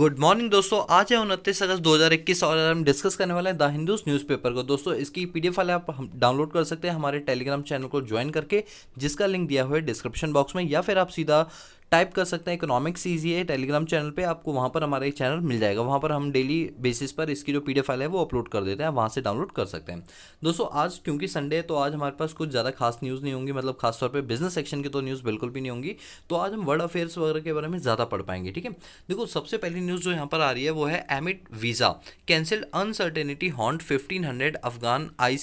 good morning दोस्तों आज है उनतीस अगस्त 2021 और हम डिस्कस करने वाले हैं द हिंदूज न्यूज़पेपर को दोस्तों इसकी पीडीएफ डी आप हम डाउनलोड कर सकते हैं हमारे टेलीग्राम चैनल को ज्वाइन करके जिसका लिंक दिया हुआ है डिस्क्रिप्शन बॉक्स में या फिर आप सीधा टाइप कर सकते हैं इकोनॉमिक्स ईजी है टेलीग्राम चैनल पे आपको वहाँ पर हमारा एक चैनल मिल जाएगा वहाँ पर हम डेली बेसिस पर इसकी जो पी फाइल है वो अपलोड कर देते हैं वहाँ से डाउनलोड कर सकते हैं दोस्तों आज क्योंकि संडे है तो आज हमारे पास कुछ ज़्यादा खास न्यूज़ नहीं होंगी मतलब खासतौर पर बिजनेस सेक्शन की तो न्यूज़ बिल्कुल भी नहीं होंगी तो आज हम वर्ल्ड अफेयर्स वगैरह के बारे में ज़्यादा पढ़ पाएंगे ठीक है देखो सबसे पहली न्यूज़ जो यहाँ पर आ रही है वो है amid visa cancelled uncertainty haunt fifteen hundred Afghan I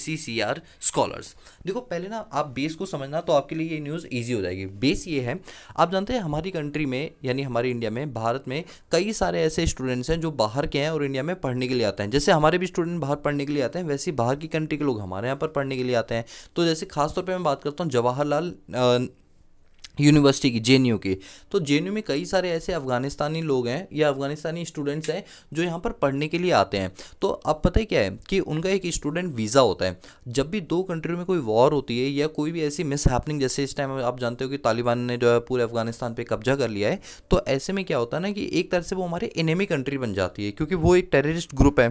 scholars देखो पहले ना आप बेस को समझना तो आपके लिए ये न्यूज़ ईजी हो जाएगी बेस ये है आप जानते हैं हमारे हमारी कंट्री में यानी हमारे इंडिया में भारत में कई सारे ऐसे स्टूडेंट्स हैं जो बाहर के हैं और इंडिया में पढ़ने के लिए आते हैं जैसे हमारे भी स्टूडेंट बाहर पढ़ने के लिए आते हैं वैसे ही बाहर की कंट्री के लोग हमारे यहाँ पर पढ़ने के लिए आते हैं तो जैसे खासतौर पर मैं बात करता हूँ जवाहरलाल यूनिवर्सिटी की जे की तो जे में कई सारे ऐसे अफ़गानिस्तानी लोग हैं या अफ़गानिस्तानी स्टूडेंट्स हैं जो यहाँ पर पढ़ने के लिए आते हैं तो अब पता है क्या है कि उनका एक स्टूडेंट वीज़ा होता है जब भी दो कंट्री में कोई वॉर होती है या कोई भी ऐसी मिस हैपनिंग जैसे इस टाइम आप जानते हो कि तालिबान ने जो है पूरे अफ़गानिस्तान पर कब्जा कर लिया है तो ऐसे में क्या होता है ना कि एक तरह से वो हमारे इनेमी कंट्री बन जाती है क्योंकि वो एक टेररिस्ट ग्रुप है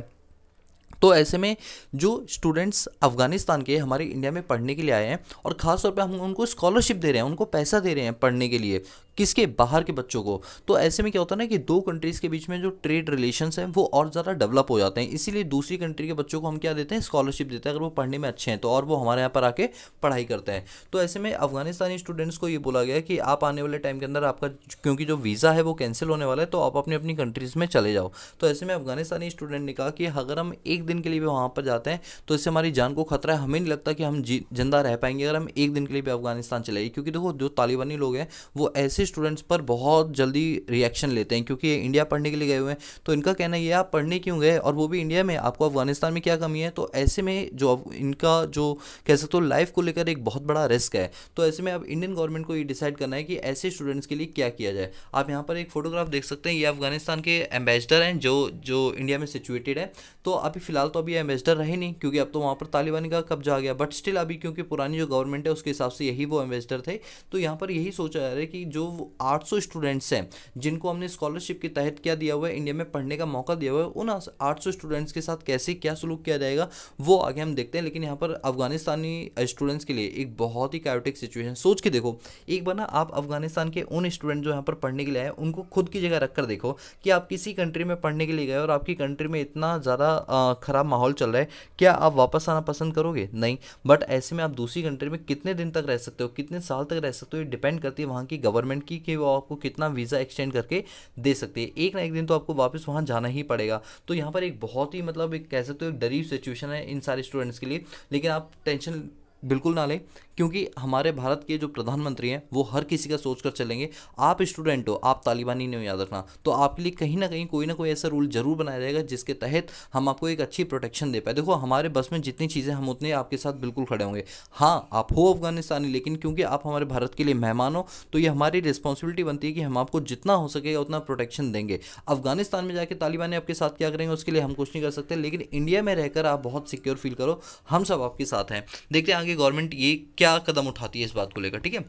तो ऐसे में जो स्टूडेंट्स अफ़गानिस्तान के हमारे इंडिया में पढ़ने के लिए आए हैं और ख़ासतौर पर पे हम उनको स्कॉलरशिप दे रहे हैं उनको पैसा दे रहे हैं पढ़ने के लिए किसके बाहर के बच्चों को तो ऐसे में क्या होता है ना कि दो कंट्रीज़ के बीच में जो ट्रेड रिलेशन हैं वो और ज़्यादा डेवलप हो जाते हैं इसीलिए दूसरी कंट्री के बच्चों को हम क्या देते हैं स्कॉलरशिप देते हैं अगर वो पढ़ने में अच्छे हैं तो और वो हमारे यहाँ पर आके पढ़ाई करते हैं तो ऐसे में अफगानिस्तानी स्टूडेंट्स को ये बोला गया कि आप आने वाले टाइम के अंदर आपका क्योंकि जो वीज़ा है वो कैंसिल होने वाला है तो आप अपनी अपनी कंट्रीज़ में चले जाओ तो ऐसे में अफगानिस्तानी स्टूडेंट ने कहा कि अगर हम एक दिन के लिए भी वहाँ पर जाते हैं तो इससे हमारी जान को खतरा है हमें नहीं लगता कि हम जिंदा रह पाएंगे अगर हम एक दिन के लिए भी अफगानिस्तान चले क्योंकि देखो जो तालिबानी लोग हैं वो ऐसे स्टूडेंट्स पर बहुत जल्दी रिएक्शन लेते हैं क्योंकि ये इंडिया पढ़ने के लिए गए हुए हैं तो इनका कहना ये आप पढ़ने क्यों गए और वो भी इंडिया में आपको अफगानिस्तान में क्या कमी है तो ऐसे में जो इनका जो कह सकते हो लाइफ को लेकर एक बहुत बड़ा रिस्क है तो ऐसे में अब इंडियन गवर्नमेंट को ये डिसाइड करना है कि ऐसे स्टूडेंट्स के लिए क्या किया जाए आप यहाँ पर एक फोटोग्राफ देख सकते हैं ये अफगानिस्तान के एम्बेसडर हैं जो जो इंडिया में सिचुएटेड है तो अभी फिलहाल तो अभी एम्बेसडर रहे नहीं क्योंकि अब तो वहाँ पर तालिबानी का कब्जा आ गया बट स्टिल अभी क्योंकि पुरानी जो गवर्नमेंट है उसके हिसाब से यही वो एम्बेसडर थे तो यहाँ पर यही सोचा जा रहा है कि जो आठ सौ स्टूडेंट्स हैं जिनको हमने स्कॉलरशिप के तहत क्या दिया हुआ है इंडिया में पढ़ने का मौका दिया हुआ है उन आठ सौ स्टूडेंट्स के साथ कैसे क्या सलूक किया जाएगा वो आगे हम देखते हैं लेकिन यहाँ पर अफगानिस्तानी स्टूडेंट्स के लिए एक बहुत ही कायोटिक सिचुएशन सोच के देखो एक बार ना आप अफगानिस्तान के उन स्टूडेंट जो यहाँ पर पढ़ने के लिए आए उनको खुद की जगह रखकर देखो कि आप किसी कंट्री में पढ़ने के लिए गए और आपकी कंट्री में इतना ज़्यादा ख़राब माहौल चल रहा है क्या आप वापस आना पसंद करोगे नहीं बट ऐसे में आप दूसरी कंट्री में कितने दिन तक रह सकते हो कितने साल तक रह सकते हो ये डिपेंड करती है वहाँ की गवर्नमेंट गवर्नमेंट की कि वो आपको कितना वीज़ा एक्सटेंड करके दे सकती है एक ना एक दिन तो आपको वापस वहाँ जाना ही पड़ेगा तो यहाँ पर एक बहुत ही मतलब एक कह सकते हो डरीव सिचुएशन है इन सारे स्टूडेंट्स के लिए लेकिन आप टेंशन बिल्कुल ना लें क्योंकि हमारे भारत के जो प्रधानमंत्री हैं वो हर किसी का सोच कर चलेंगे आप स्टूडेंट हो आप तालिबानी नहीं याद रखना तो आपके लिए कहीं ना कहीं कोई ना कोई ऐसा रूल जरूर बनाया जाएगा जिसके तहत हम आपको एक अच्छी प्रोटेक्शन दे पाए देखो हमारे बस में जितनी चीज़ें हम उतने आपके साथ बिल्कुल खड़े होंगे हाँ आप हो अफगानिस्तानी लेकिन क्योंकि आप हमारे भारत के लिए मेहमान हो तो ये हमारी रिस्पॉन्सिबिलिटी बनती है कि हम आपको जितना हो सकेगा उतना प्रोटेक्शन देंगे अफगानिस्तान में जाकर तालिबान आपके साथ क्या करेंगे उसके लिए हम कुछ नहीं कर सकते लेकिन इंडिया में रहकर आप बहुत सिक्योर फील करो हम सब आपके साथ हैं देखते हैं आगे कि गवर्नमेंट ये क्या कदम उठाती है इस बात को लेकर ठीक है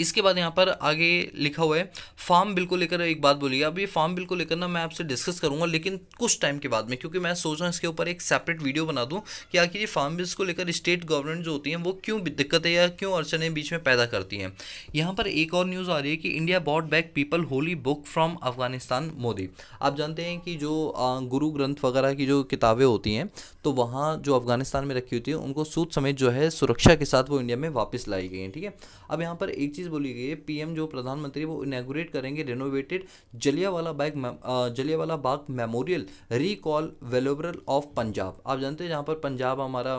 इसके बाद यहाँ पर आगे लिखा हुआ है फार्म बिल को लेकर एक बात बोली अब ये फार्म बिल को लेकर ना मैं आपसे डिस्कस करूँगा लेकिन कुछ टाइम के बाद में क्योंकि मैं सोच रहा हूँ इसके ऊपर एक सेपरेट वीडियो बना दूँ कि आखिर ये फार्म बिल्स को लेकर स्टेट गवर्नमेंट जो होती हैं वो क्यों दिक्कतें या क्यों अड़चने बीच में पैदा करती हैं यहाँ पर एक और न्यूज़ आ रही है कि India brought back people holy book from Afghanistan Modi आप जानते हैं कि जो गुरु ग्रंथ वगैरह की जो किताबें होती हैं तो वहाँ जो अफगानिस्तान में रखी होती है उनको सूद समेत जो है सुरक्षा के साथ वो इंडिया में वापस लाई गई हैं ठीक है अब यहाँ पर एक चीज़ बोली गई है पीएम जो प्रधानमंत्री वो इनागोरेट करेंगे renovated Jallianwala Bagh Jallianwala Bagh memorial recall वेलोबरल ऑफ पंजाब आप जानते हैं जहाँ पर पंजाब हमारा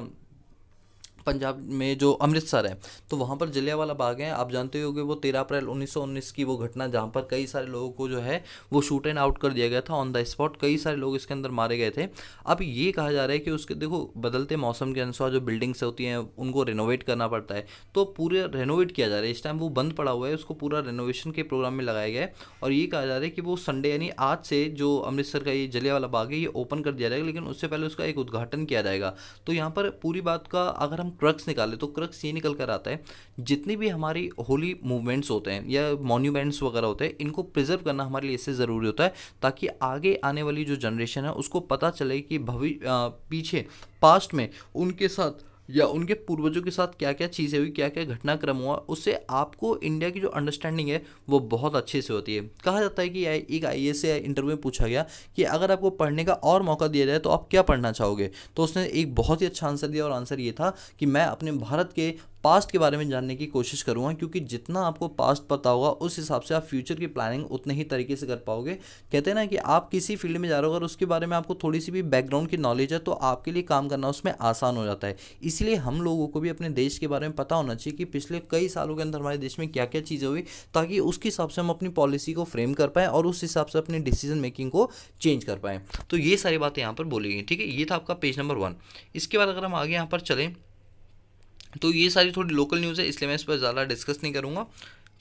पंजाब में जो अमृतसर है तो वहाँ पर जलियावाला बाग है आप जानते हो वो तेरह अप्रैल उन्नीस की वो घटना जहाँ पर कई सारे लोगों को जो है वो शूट एंड आउट कर दिया गया था ऑन द स्पॉट कई सारे लोग इसके अंदर मारे गए थे अब ये कहा जा रहा है कि उसके देखो बदलते मौसम के अनुसार जो बिल्डिंग्स होती हैं उनको रेनोवेट करना पड़ता है तो पूरे रेनोवेट किया जा रहा है इस टाइम वो बंद पड़ा हुआ है उसको पूरा रेनोवेशन के प्रोग्राम में लगाया गया है और ये कहा जा रहा है कि वो संडे यानी आज से जो अमृतसर का ये जलियावाला बाग है ये ओपन कर दिया जाएगा लेकिन उससे पहले उसका एक उद्घाटन किया जाएगा तो यहाँ पर पूरी बात का अगर हम क्रक्स निकाले तो क्रक्स ये निकल कर आता है जितनी भी हमारी होली मूवमेंट्स होते हैं या मोन्यूमेंट्स वगैरह होते हैं इनको प्रिजर्व करना हमारे लिए इससे ज़रूरी होता है ताकि आगे आने वाली जो जनरेशन है उसको पता चले कि भविष्य पीछे पास्ट में उनके साथ या उनके पूर्वजों के साथ क्या क्या चीज़ें हुई क्या क्या घटनाक्रम हुआ उससे आपको इंडिया की जो अंडरस्टैंडिंग है वो बहुत अच्छे से होती है कहा जाता है कि एक आई एस इंटरव्यू में पूछा गया कि अगर आपको पढ़ने का और मौका दिया जाए तो आप क्या पढ़ना चाहोगे तो उसने एक बहुत ही अच्छा आंसर दिया और आंसर ये था कि मैं अपने भारत के पास्ट के बारे में जानने की कोशिश करूँगा क्योंकि जितना आपको पास्ट पता होगा उस हिसाब से आप फ्यूचर की प्लानिंग उतने ही तरीके से कर पाओगे कहते हैं ना कि आप किसी फील्ड में जा रहे हो अगर उसके बारे में आपको थोड़ी सी भी बैकग्राउंड की नॉलेज है तो आपके लिए काम करना उसमें आसान हो जाता है इसलिए हम लोगों को भी अपने देश के बारे में पता होना चाहिए कि पिछले कई सालों के अंदर हमारे देश में क्या क्या चीज़ें हुई ताकि उसके हिसाब से हम अपनी पॉलिसी को फ्रेम कर पाएँ और उस हिसाब से अपनी डिसीजन मेकिंग को चेंज कर पाएँ तो ये सारी बातें यहाँ पर बोली गई ठीक है ये था आपका पेज नंबर वन इसके बाद अगर हम आगे यहाँ पर चलें तो ये सारी थोड़ी लोकल न्यूज़ है इसलिए मैं इस पर ज़्यादा डिस्कस नहीं करूँगा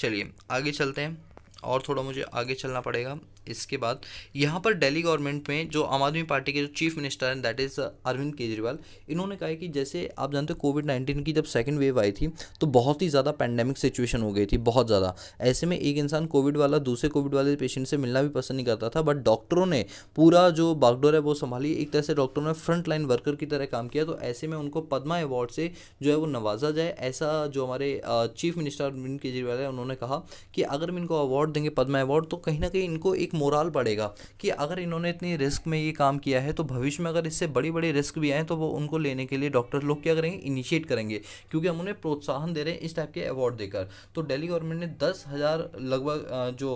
चलिए आगे चलते हैं और थोड़ा मुझे आगे चलना पड़ेगा इसके बाद यहाँ पर दिल्ली गवर्नमेंट में जो आम आदमी पार्टी के जो चीफ मिनिस्टर हैं दैट इज़ अरविंद केजरीवाल इन्होंने कहा है कि जैसे आप जानते हो कोविड नाइन्टीन की जब सेकेंड वेव आई थी तो बहुत ही ज़्यादा पैंडेमिक सिचुएशन हो गई थी बहुत ज़्यादा ऐसे में एक इंसान कोविड वाला दूसरे कोविड वाले पेशेंट से मिलना भी पसंद नहीं करता था बट डॉक्टरों ने पूरा जो बागडोर है वो संभाली एक तरह से डॉक्टरों ने फ्रंट लाइन वर्कर की तरह काम किया तो ऐसे में उनको पद्मा अवार्ड से जो है वो नवाजा जाए ऐसा जो हमारे चीफ मिनिस्टर अरविंद केजरीवाल है उन्होंने कहा कि अगर मैं इनको अवार्ड देंगे पद्मा अवार्ड तो कहीं ना कहीं इनको एक मोराल बढ़ेगा कि अगर इन्होंने इतनी रिस्क में ये काम किया है तो भविष्य में अगर इससे बड़ी बड़ी रिस्क भी आए तो वो उनको लेने के लिए डॉक्टर लोग क्या करेंगे इनिशिएट करेंगे क्योंकि हम उन्हें प्रोत्साहन दे रहे हैं इस टाइप के अवार्ड देकर तो डेली गवर्नमेंट ने दस हज़ार लगभग जो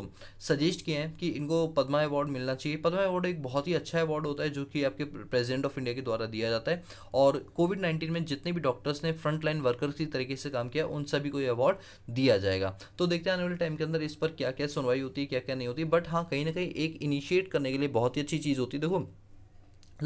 सजेस्ट किए हैं कि इनको पद्मा अवार्ड मिलना चाहिए पद्मा अवार्ड एक बहुत ही अच्छा अवार्ड होता है जो कि आपके प्रेजिडेंट ऑफ इंडिया के द्वारा दिया जाता है और कोविड नाइन्टीन में जितने भी डॉक्टर्स ने फ्रंट लाइन वर्कर्स की तरीके से काम किया उन सभी को ये अवार्ड दिया जाएगा तो देखते हैं आने वाले टाइम के अंदर इस पर क्या क्या सुनवाई होती है क्या क्या नहीं होती बट हाँ कहीं ना कहीं एक इनिशिएट करने के लिए बहुत ही अच्छी चीज़ होती है देखो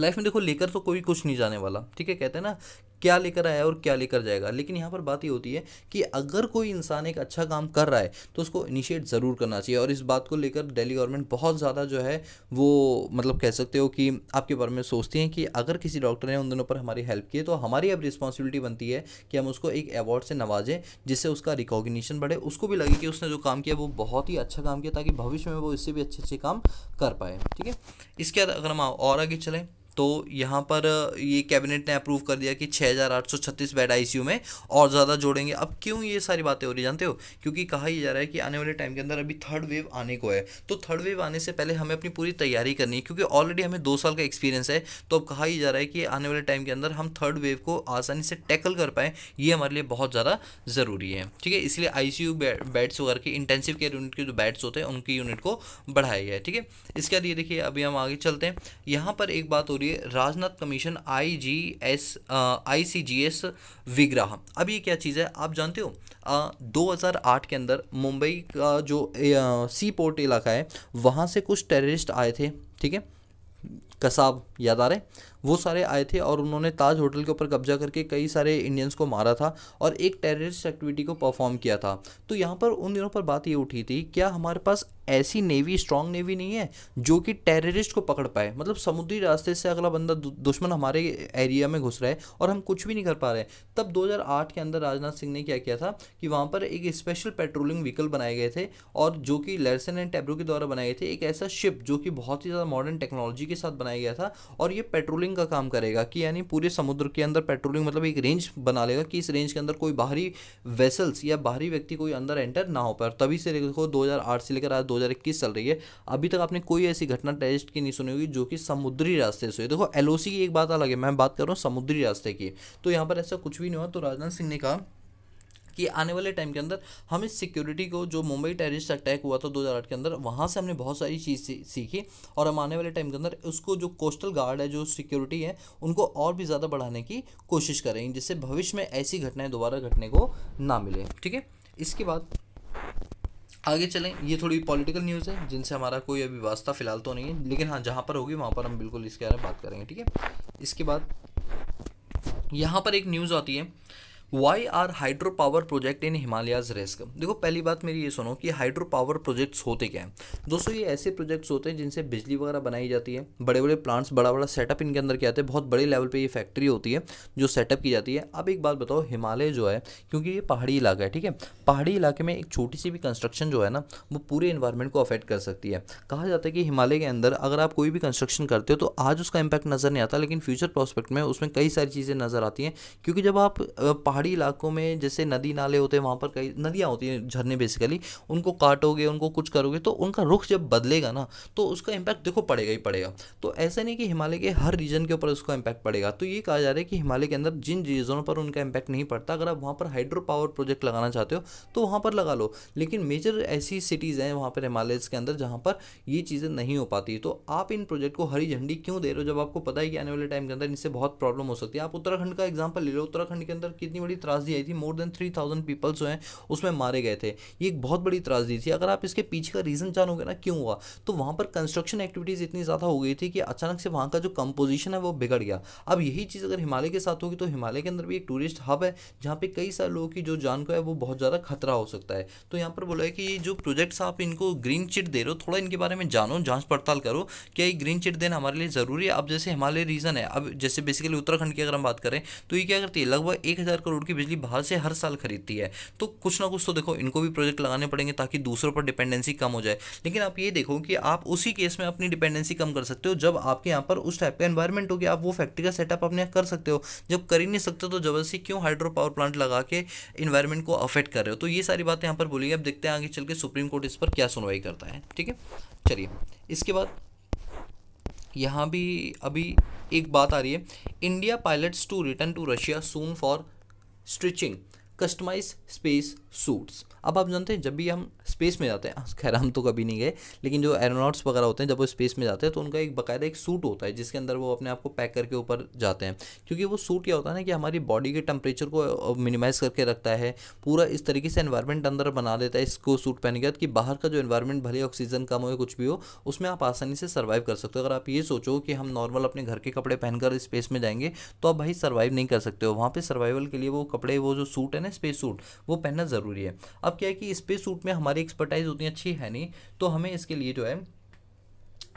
लाइफ में देखो लेकर तो कोई कुछ नहीं जाने वाला ठीक है कहते हैं ना क्या लेकर आया और क्या लेकर जाएगा लेकिन यहाँ पर बात ये होती है कि अगर कोई इंसान एक अच्छा काम कर रहा है तो उसको इनिशिएट ज़रूर करना चाहिए और इस बात को लेकर दिल्ली गवर्नमेंट बहुत ज़्यादा जो है वो मतलब कह सकते हो कि आपके बारे में सोचती हैं कि अगर किसी डॉक्टर ने उन दोनों पर हमारी हेल्प की तो हमारी अब रिस्पॉन्सिबिलिटी बनती है कि हम उसको एक अवार्ड से नवाजें जिससे उसका रिकॉग्निशन बढ़े उसको भी लगे कि उसने जो काम किया वो बहुत ही अच्छा काम किया ताकि भविष्य में वो इससे भी अच्छे अच्छे काम कर पाए ठीक है इसके बाद अगर हम और आगे चलें तो यहाँ पर ये कैबिनेट ने अप्रूव कर दिया कि 6,836 बेड आईसीयू में और ज़्यादा जोड़ेंगे अब क्यों ये सारी बातें हो रही जानते हो क्योंकि कहा ही जा रहा है कि आने वाले टाइम के अंदर अभी थर्ड वेव आने को है तो थर्ड वेव आने से पहले हमें अपनी पूरी तैयारी करनी है क्योंकि ऑलरेडी हमें दो साल का एक्सपीरियंस है तो अब कहा ही जा रहा है कि आने वाले टाइम के अंदर हम थर्ड वेव को आसानी से टैकल कर पाएँ ये हमारे लिए बहुत ज़्यादा ज़रूरी है ठीक है इसलिए आई सी बेड्स वगैरह के इंटेंसिव केयर यूनिट के जो बेड्स होते हैं उनकी यूनिट को बढ़ाया गया है ठीक है इसके बाद ये देखिए अभी हम आगे चलते हैं यहाँ पर एक बात हो Surya Rajnath commission I G S I C G S विग्रह अब ये क्या चीज़ है आप जानते हो आ, 2008 के अंदर मुंबई का जो सी पोर्ट इलाका है वहाँ से कुछ टेररिस्ट आए थे ठीक है कसाब याद आ रहे वो सारे आए थे और उन्होंने ताज होटल के ऊपर कब्जा करके कई सारे इंडियंस को मारा था और एक टेररिस्ट एक्टिविटी को परफॉर्म किया था तो यहाँ पर उन दिनों पर बात ये उठी थी क्या हमारे पास ऐसी नेवी स्ट्रांग नेवी नहीं है जो कि टेररिस्ट को पकड़ पाए मतलब समुद्री रास्ते से अगला बंदा दुश्मन हमारे एरिया में घुस रहा है और हम कुछ भी नहीं कर पा रहे तब 2008 के अंदर राजनाथ सिंह ने क्या किया था कि वहाँ पर एक स्पेशल पेट्रोलिंग व्हीकल बनाए गए थे और जो कि लेरसन एंड टेब्रो के द्वारा बनाए गए थे एक ऐसा शिप जो कि बहुत ही ज़्यादा मॉडर्न टेक्नोलॉजी के साथ बनाया गया था और ये पेट्रोलिंग का काम करेगा कि यानी पूरे समुद्र के अंदर पेट्रोलिंग मतलब एक रेंज बना लेगा कि इस रेंज के अंदर कोई बाहरी वेसल्स या बाहरी व्यक्ति कोई अंदर एंटर ना हो पाए तभी से देखो दो से लेकर आज दो चल रही है अभी तक आपने कोई ऐसी घटना टेस्ट की नहीं सुनी होगी जो कि समुद्री रास्ते से देखो एल की एक बात अलग है मैं बात कर रहा हूँ समुद्री रास्ते की तो यहाँ पर ऐसा कुछ भी नहीं हुआ तो राजनाथ सिंह ने कहा कि आने वाले टाइम के अंदर हम इस सिक्योरिटी को जो मुंबई टेररिस्ट अटैक हुआ था दो हज़ार आठ के अंदर वहाँ से हमने बहुत सारी चीज़ सीखी और हम आने वाले टाइम के अंदर उसको जो कोस्टल गार्ड है जो सिक्योरिटी है उनको और भी ज़्यादा बढ़ाने की कोशिश करेंगे जिससे भविष्य में ऐसी घटनाएँ दोबारा घटने को ना मिले ठीक है इसके बाद आगे चलें ये थोड़ी पॉलिटिकल न्यूज़ है जिनसे हमारा कोई अभी वास्ता फ़िलहाल तो नहीं है लेकिन हाँ जहाँ पर होगी वहाँ पर हम बिल्कुल इसके बारे में बात करेंगे ठीक है इसके बाद यहाँ पर एक न्यूज़ आती है why are hydro power project in Himalayas risk देखो पहली बात मेरी ये सुनो कि हाइड्रो पावर प्रोजेक्ट्स होते क्या हैं दोस्तों ये ऐसे प्रोजेक्ट्स होते हैं जिनसे बिजली वगैरह बनाई जाती है बड़े बड़े प्लांट्स बड़ा बड़ा सेटअप इनके अंदर क्या आते हैं बहुत बड़े लेवल पर ये फैक्ट्री होती है जो सेटअप की जाती है अब एक बात बताओ हिमालय जो है क्योंकि ये पहाड़ी इलाका है ठीक है पहाड़ी इलाके में एक छोटी सी भी कंस्ट्रक्शन जो है ना वो पूरे इन्वायरमेंट को अफेक्ट कर सकती है कहा जाता है कि हिमालय के अंदर अगर आप कोई भी कंस्ट्रक्शन करते हो तो आज उसका इम्पैक्ट नज़र नहीं आता लेकिन फ्यूचर प्रॉस्पेक्ट में उसमें कई सारी चीज़ें नज़र आती हैं क्योंकि जब आप पहाड़ी पहाड़ी इलाकों में जैसे नदी नाले होते हैं वहाँ पर कई नदियाँ होती हैं झरने बेसिकली उनको काटोगे उनको कुछ करोगे तो उनका रुख जब बदलेगा ना तो उसका इम्पैक्ट देखो पड़ेगा ही पड़ेगा तो ऐसा नहीं कि हिमालय के हर रीजन के ऊपर उसका इम्पैक्ट पड़ेगा तो ये कहा जा रहा है कि हिमालय के अंदर जिन रीजनों पर उनका इम्पैक्ट नहीं पड़ता अगर आप वहाँ पर हाइड्रो पावर प्रोजेक्ट लगाना चाहते हो तो वहाँ पर लगा लो लेकिन मेजर ऐसी सिटीज़ हैं वहाँ पर हिमालय के अंदर जहाँ पर ये चीज़ें नहीं हो पाती तो आप इन प्रोजेक्ट को हरी झंडी क्यों दे रहे हो जब आपको पता है कि आने वाले टाइम के अंदर इनसे बहुत प्रॉब्लम हो सकती है आप उत्तराखंड का एग्जाम्पल ले लो उत्तराखंड के अंदर कितनी बड़ी बड़ी त्रासदी आई थी more than three thousand peoples जो हैं उसमें मारे गए थे ये एक बहुत बड़ी त्रासदी थी अगर आप इसके पीछे का रीज़न जानोगे ना क्यों हुआ तो वहाँ पर कंस्ट्रक्शन एक्टिविटीज़ इतनी ज़्यादा हो गई थी कि अचानक से वहाँ का जो कंपोजिशन है वो बिगड़ गया अब यही चीज़ अगर हिमालय के साथ होगी तो हिमालय के अंदर भी एक टूरिस्ट हब है जहाँ पर कई सारे लोगों की जो जान को है वो बहुत ज़्यादा खतरा हो सकता है तो यहाँ पर बोला है कि जो प्रोजेक्ट्स आप इनको ग्रीन चिट दे रहे हो थोड़ा इनके बारे में जानो जाँच पड़ताल करो क्या ये ग्रीन चिट देना हमारे लिए ज़रूरी है अब जैसे हिमालय रीजन है अब जैसे बेसिकली उत्तराखंड की अगर हम बात करें तो ये क्या करती है लगभग एक हज़ार करोड़ करोड़ की बिजली बाहर से हर साल खरीदती है तो कुछ ना कुछ तो देखो इनको भी प्रोजेक्ट लगाने पड़ेंगे ताकि दूसरों पर डिपेंडेंसी कम हो जाए लेकिन आप ये देखो कि आप उसी केस में अपनी डिपेंडेंसी कम कर सकते हो जब आपके यहाँ पर उस टाइप का एन्वायरमेंट होगी आप वो फैक्ट्री का सेटअप अपने कर सकते हो जब कर ही नहीं सकते तो जबरदस्ती क्यों हाइड्रो पावर प्लांट लगा के इन्वायरमेंट को अफेक्ट कर रहे हो तो ये सारी बातें यहाँ पर बोलिए अब देखते हैं आगे चल के सुप्रीम कोर्ट इस पर क्या सुनवाई करता है ठीक है चलिए इसके बाद यहाँ भी अभी एक बात आ रही है India pilots to return to Russia soon for stretching customize space suits अब आप जानते हैं जब भी हम स्पेस में जाते हैं खैर हम तो कभी नहीं गए लेकिन जो एरोनॉट्स वगैरह होते हैं जब वो स्पेस में जाते हैं तो उनका एक बाकायदा एक सूट होता है जिसके अंदर वो अपने आप को पैक करके ऊपर जाते हैं क्योंकि वो सूट क्या होता है ना कि हमारी बॉडी के टेम्परेचर को मिनिमाइज़ करके रखता है पूरा इस तरीके से इन्वायरमेंट अंदर बना देता है इसको सूट पहन के कि बाहर का जो इन्वायरमेंट भले ऑक्सीजन कम हो या कुछ भी हो उसमें आप आसानी से सर्वाइव कर सकते हो अगर आप ये सोचो कि हम नॉर्मल अपने घर के कपड़े पहनकर स्पेस में जाएंगे तो आप भाई सर्वाइव नहीं कर सकते हो वहाँ पर सर्वाइवल के लिए वो कपड़े वो जो सूट है ना स्पेस सूट वो पहनना जरूर ज़रूरी है अब क्या है कि स्पेस सूट में हमारी एक्सपर्टाइज उतनी अच्छी है नहीं तो हमें इसके लिए जो है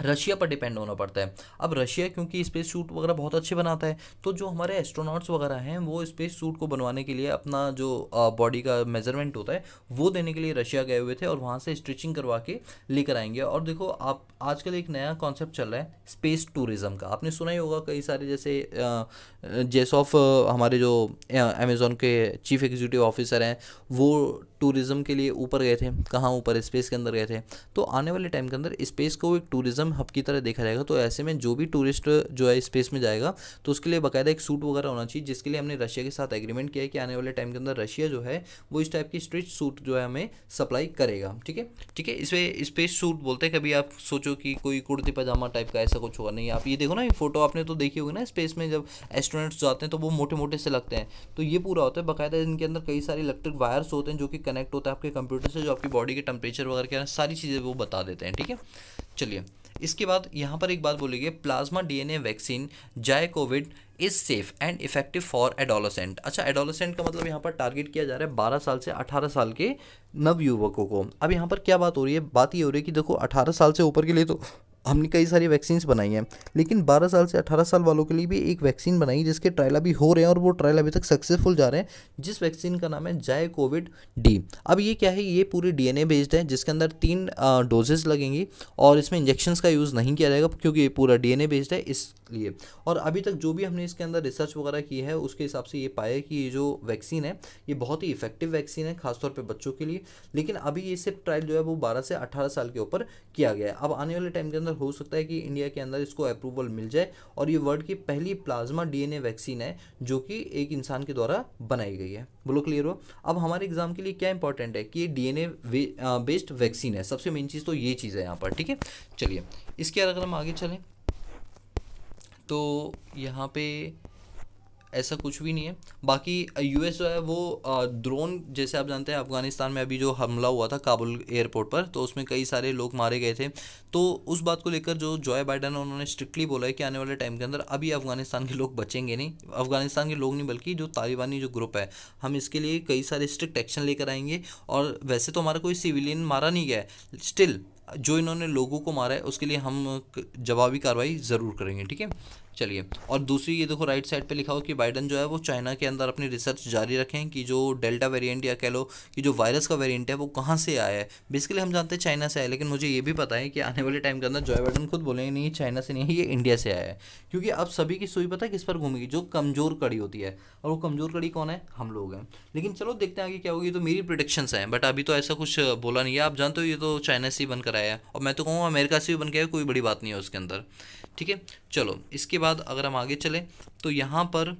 रशिया पर डिपेंड होना पड़ता है अब रशिया क्योंकि स्पेस सूट वगैरह बहुत अच्छे बनाता है तो जो हमारे एस्ट्रोनॉट्स वगैरह हैं वो स्पेस सूट को बनवाने के लिए अपना जो बॉडी का मेजरमेंट होता है वो देने के लिए रशिया गए हुए थे और वहाँ से स्ट्रिचिंग करवा के लेकर आएंगे और देखो आप आजकल एक नया कॉन्सेप्ट चल रहा है स्पेस टूरिज़्म का आपने सुना ही होगा कई सारे जैसे जेस ऑफ हमारे जो अमेज़ोन के चीफ एग्जीक्यूटिव ऑफिसर हैं वो टूरिज़्म के लिए ऊपर गए थे कहाँ ऊपर स्पेस के अंदर गए थे तो आने वाले टाइम के अंदर स्पेस को एक टूरिज़्म हब की तरह देखा जाएगा तो ऐसे में जो भी टूरिस्ट जो है स्पेस में जाएगा तो उसके लिए बाकायदा एक सूट वगैरह होना चाहिए जिसके लिए हमने रशिया के साथ एग्रीमेंट किया है कि आने वाले टाइम के अंदर रशिया जो है वो इस टाइप की स्ट्रिच सूट जो है हमें सप्लाई करेगा ठीक है ठीक है इसमें स्पेस सूट बोलते हैं कभी आप सोचो कि कोई कुर्ती पजामा टाइप का ऐसा कुछ होगा नहीं आप ये देखो ना ये फोटो आपने तो देखी होगी ना स्पेस में जब एस्ट्रोनेट्स जाते हैं तो वो मोटे मोटे से लगते हैं तो ये पूरा होता है बाकायदा इनके अंदर कई सारे इलेक्ट्रिक वायर्स होते हैं जो कि कनेक्ट होता है आपके कंप्यूटर से जो आपकी बॉडी के टेम्परेचर वगैरह क्या सारी चीज़ें वो बता देते हैं ठीक है चलिए इसके बाद यहाँ पर एक बात बोलेंगे प्लाज्मा डीएनए वैक्सीन जाए COVID is safe and effective for adolescent अच्छा एडोलोसेंट का मतलब यहाँ पर टारगेट किया जा रहा है बारह साल से अठारह साल के नवयुवकों को अब यहाँ पर क्या बात हो रही है बात ये हो रही है कि देखो अठारह साल से ऊपर के लिए तो हमने कई सारी वैक्सीन्स बनाई हैं लेकिन 12 साल से 18 साल वालों के लिए भी एक वैक्सीन बनाई जिसके ट्रायल अभी हो रहे हैं और वो ट्रायल अभी तक सक्सेसफुल जा रहे हैं जिस वैक्सीन का नाम है जाय कोविड डी अब ये क्या है ये पूरी डीएनए बेस्ड है जिसके अंदर तीन डोजेज लगेंगी और इसमें इंजेक्शन का यूज़ नहीं किया जाएगा क्योंकि ये पूरा डी बेस्ड है इसलिए और अभी तक जो भी हमने इसके अंदर रिसर्च वगैरह की है उसके हिसाब से ये पाया कि ये जो वैक्सीन है ये बहुत ही इफेक्टिव वैक्सीन है खासतौर पर बच्चों के लिए लेकिन अभी ये सिर्फ ट्रायल जो है वो बारह से अठारह साल के ऊपर किया गया है अब आने वाले टाइम के अंदर अंदर हो सकता है कि इंडिया के अंदर इसको अप्रूवल मिल जाए और ये वर्ल्ड की पहली प्लाज्मा डीएनए वैक्सीन है जो कि एक इंसान के द्वारा बनाई गई है बोलो क्लियर हो अब हमारे एग्जाम के लिए क्या इंपॉर्टेंट है कि ये डीएनए बेस्ड वैक्सीन है सबसे मेन चीज़ तो ये चीज़ है यहाँ पर ठीक है चलिए इसके अगर हम आगे चलें तो यहाँ पे ऐसा कुछ भी नहीं है बाकी यूएस जो है वो ड्रोन जैसे आप जानते हैं अफगानिस्तान में अभी जो हमला हुआ था काबुल एयरपोर्ट पर तो उसमें कई सारे लोग मारे गए थे तो उस बात को लेकर जो जॉय बाइडन उन्होंने स्ट्रिक्टली बोला है कि आने वाले टाइम के अंदर अभी अफगानिस्तान के लोग बचेंगे नहीं अफगानिस्तान के लोग नहीं बल्कि जो तालिबानी जो ग्रुप है हम इसके लिए कई सारे स्ट्रिक्ट एक्शन लेकर आएंगे और वैसे तो हमारा कोई सिविलियन मारा नहीं गया है स्टिल जो इन्होंने लोगों को मारा है उसके लिए हम जवाबी कार्रवाई ज़रूर करेंगे ठीक है चलिए और दूसरी ये देखो राइट साइड पे लिखा हो कि बाइडन जो है वो चाइना के अंदर अपनी रिसर्च जारी रखें कि जो डेल्टा वेरिएंट या कह लो कि जो वायरस का वेरिएंट है वो कहाँ से आया है बेसिकली हम जानते हैं चाइना से आया लेकिन मुझे ये भी पता है कि आने वाले टाइम के अंदर जो बाइडन खुद बोलेंगे नहीं चाइना से नहीं है ये इंडिया से आया है क्योंकि अब सभी की सुई पता है किस पर घूमेगी जो कमज़ोर कड़ी होती है और वो कमज़ोर कड़ी कौन है हम लोग हैं लेकिन चलो देखते हैं आगे क्या होगी तो मेरी प्रोडिक्शंस हैं बट अभी तो ऐसा कुछ बोला नहीं है आप जानते हो ये तो चाइना से ही बनकर आया है और मैं तो कहूँगा अमेरिका से भी बन गया आया कोई बड़ी बात नहीं है उसके अंदर ठीक है चलो इसके बाद अगर हम आगे चलें तो यहाँ पर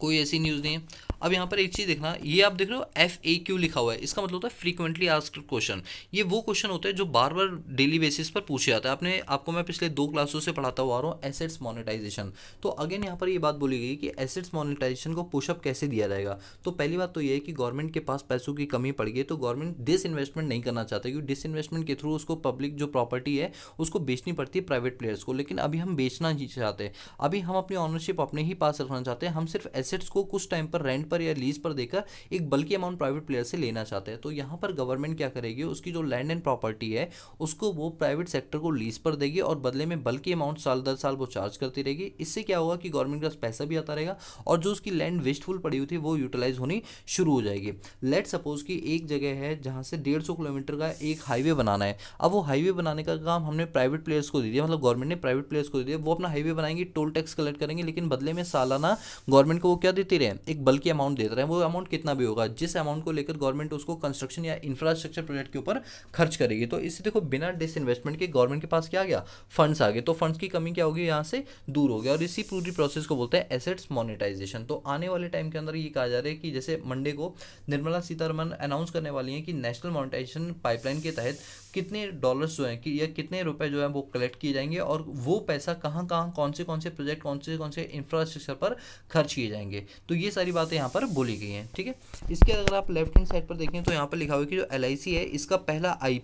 कोई ऐसी न्यूज़ नहीं है अब यहाँ पर एक चीज़ देखना ये आप देख रहे हो एफ ए क्यू लिखा हुआ है इसका मतलब होता है फ्रीक्वेंटली आस्क क्वेश्चन ये वो क्वेश्चन होते हैं जो बार बार डेली बेसिस पर पूछे जाता है आपने आपको मैं पिछले दो क्लासों से पढ़ाता हुआ आ रहा हूँ एसेट्स मोनिटाइजेशन तो अगेन यहाँ पर ये बात बोली गई कि एसेट्स मोनिटाइजेशन को पुशअप कैसे दिया जाएगा तो पहली बात तो ये है कि गवर्नमेंट के पास पैसों की कमी पड़ गई तो गवर्नमेंट डिस इन्वेस्टमेंट नहीं करना चाहता क्योंकि डिस इन्वेस्टमेंट के थ्रू उसको पब्लिक जो प्रॉपर्टी है उसको बेचनी पड़ती है प्राइवेट प्लेयर्स को लेकिन अभी हम बेचना ही चाहते हैं अभी हम अपनी ऑनरशिप अपने ही पास रखना चाहते हैं हम सिर्फ एसेट्स को कुछ टाइम पर रेंट पर या लीज पर देकर एक बल्कि अमाउंट प्राइवेट प्लेयर से लेना चाहते हैं तो यहाँ पर गवर्नमेंट क्या करेगी उसकी जो लैंड एंड प्रॉपर्टी है उसको वो प्राइवेट सेक्टर को लीज पर देगी और बदले में बल्कि अमाउंट साल दर साल वो चार्ज करती रहेगी इससे क्या होगा कि गवर्नमेंट का पैसा भी आता रहेगा और जो उसकी लैंड वेस्टफुल पड़ी हुई थी वो यूटिलाइज होनी शुरू हो जाएगी लेट सपोज कि एक जगह है जहाँ से डेढ़ किलोमीटर का एक हाईवे बनाना है अब वो हाईवे बनाने का काम हमने प्राइवेट प्लेयर्स को दे दिया मतलब गवर्नमेंट ने प्राइवेट प्लेयर्स को दे दिया वो अपना हाईवे बनाएंगे टोल टैक्स कलेक्ट करेंगे लेकिन बदले में सालाना गवर्नमेंट को वो क्या देती रहे एक बल्कि अमाउंट रहे हैं वो अमाउंट कितना भी होगा जिस अमाउंट को लेकर गवर्नमेंट उसको कंस्ट्रक्शन या इंफ्रास्ट्रक्चर प्रोजेक्ट के ऊपर खर्च करेगी तो इससे देखो बिना डिस इन्वेस्टमेंट के गवर्नमेंट के पास क्या गया फंड्स आ गए तो फंड्स की कमी क्या होगी यहाँ से दूर हो गया और इसी पूरी प्रोसेस को बोलते हैं एसेट्स मोनिटाइजेशन तो आने वाले टाइम के अंदर ये कहा जा रहा है कि जैसे मंडे को निर्मला सीतारमन अनाउंस करने वाली हैं कि नेशनल मोनिटाइजेशन पाइपलाइन के तहत कितने डॉलर्स जो हैं कि या कितने रुपए जो हैं वो कलेक्ट किए जाएंगे और वो पैसा कहाँ कहाँ कौन से कौन से प्रोजेक्ट कौन से कौन से इंफ्रास्ट्रक्चर पर खर्च किए जाएंगे तो ये सारी बातें यहाँ यहाँ पर बोली गई है ठीक है इसके अगर आप लेफ्ट हैंड साइड पर देखें तो यहाँ पर लिखा हुआ है कि जो एल है इसका पहला आई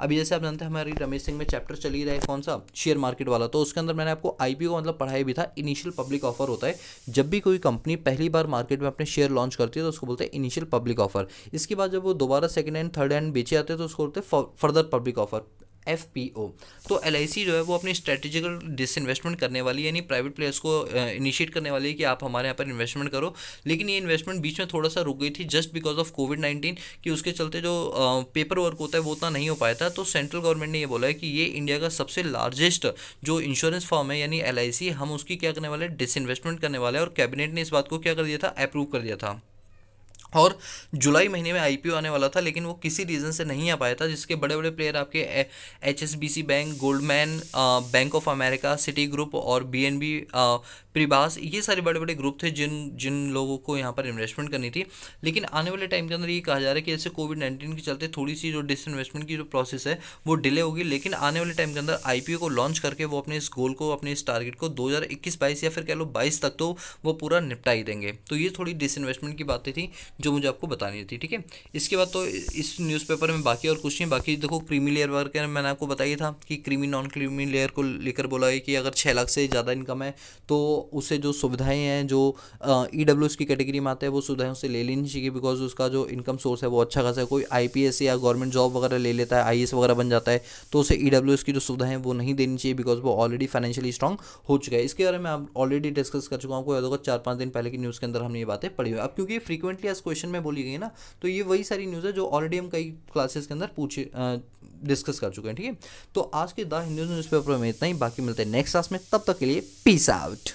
अभी जैसे आप जानते हैं हमारी रमेश सिंह में चैप्टर चल ही रहा है कौन सा शेयर मार्केट वाला तो उसके अंदर मैंने आपको आई का मतलब पढ़ाया भी था इनिशियल पब्लिक ऑफर होता है जब भी कोई कंपनी पहली बार मार्केट में अपने शेयर लॉन्च करती है तो उसको बोलते हैं इनिशियल पब्लिक ऑफर इसके बाद जब वो दोबारा सेकंड हैंड थर्ड हैंड बेचे आते हैं तो उसको बोलते हैं further public offer F P O तो एल आई सी जो है वो अपनी स्ट्रेटेजिकल डिसइन्वेस्टमेंट करने वाली यानी प्राइवेट प्लेयर्स को इनिशिएट करने वाली है कि आप हमारे यहाँ पर इन्वेस्टमेंट करो लेकिन ये इन्वेस्टमेंट बीच में थोड़ा सा रुक गई थी just because of COVID nineteen कि उसके चलते जो पेपर वर्क होता है वो उतना नहीं हो पाया था तो सेंट्रल गवर्नमेंट ने ये बोला है कि ये इंडिया का सबसे लार्जेस्ट जो इंश्योरेंस फॉर्म है यानी एल हम उसकी क्या करने वाले डिसइन्वेस्टमेंट करने वाले हैं और कैबिनेट ने इस बात को क्या कर दिया था अप्रूव कर दिया था और जुलाई महीने में आई आने वाला था लेकिन वो किसी रीज़न से नहीं आ पाया था जिसके बड़े बड़े प्लेयर आपके H bank Goldman Bank of America Citigroup और बी प्रिबास ये सारे बड़े बड़े ग्रुप थे जिन जिन लोगों को यहाँ पर इन्वेस्टमेंट करनी थी लेकिन आने वाले टाइम के अंदर ये कहा जा रहा है कि जैसे कोविड नाइन्टीन के चलते थोड़ी सी जो इन्वेस्टमेंट की जो प्रोसेस है वो डिले होगी लेकिन आने वाले टाइम के अंदर आई को लॉन्च करके वो अपने इस गोल को अपने इस टारगेट को दो हज़ार इक्कीस बाईस या फिर कह लो बाईस तक तो वो पूरा निपटा ही देंगे तो ये थोड़ी डिस इन्वेस्टमेंट की बातें थी जो मुझे आपको बतानी थी ठीक है इसके बाद तो इस न्यूज़पेपर में बाकी और कुछ नहीं बाकी देखो क्रीमी लेयर वर्कर मैंने आपको बताया था कि क्रीमी नॉन क्रीमी लेयर को लेकर बोला है कि अगर छः लाख से ज़्यादा इनकम है तो उसे जो सुविधाएं हैं जो ई डब्ल्यू एस की कैटेगरी में आते हैं वो सुविधाएं उसे ले लेनी चाहिए बिकॉज उसका जो इनकम सोर्स है वो अच्छा खासा है कोई आई पी एस या गवर्नमेंट जॉब वगैरह ले लेता है आई एस वगैरह बन जाता है तो उसे ई डब्ल्यू एस की जो सुविधाएं वो नहीं देनी चाहिए बिकॉज वो ऑलरेडी फाइनेंशियली स्ट्रॉग हो चुका है इसके बारे में आप ऑलरेडी डिस्कस कर चुका हूँ कोई अगर चार पाँच दिन पहले की न्यूज़ के अंदर हमने ये बातें पढ़ी हुई अब क्योंकि फ्रीक्वेंटली आज क्वेश्चन में बोली गई ना तो ये वही सारी न्यूज़ है जो ऑलरेडी हम कई क्लासेस के अंदर पूछे डिस्कस कर चुके हैं ठीक है तो आज के द हिंदू न्यूज़पेपर में इतना ही बाकी मिलते हैं नेक्स्ट क्लास में तब तक के लिए पीस आउट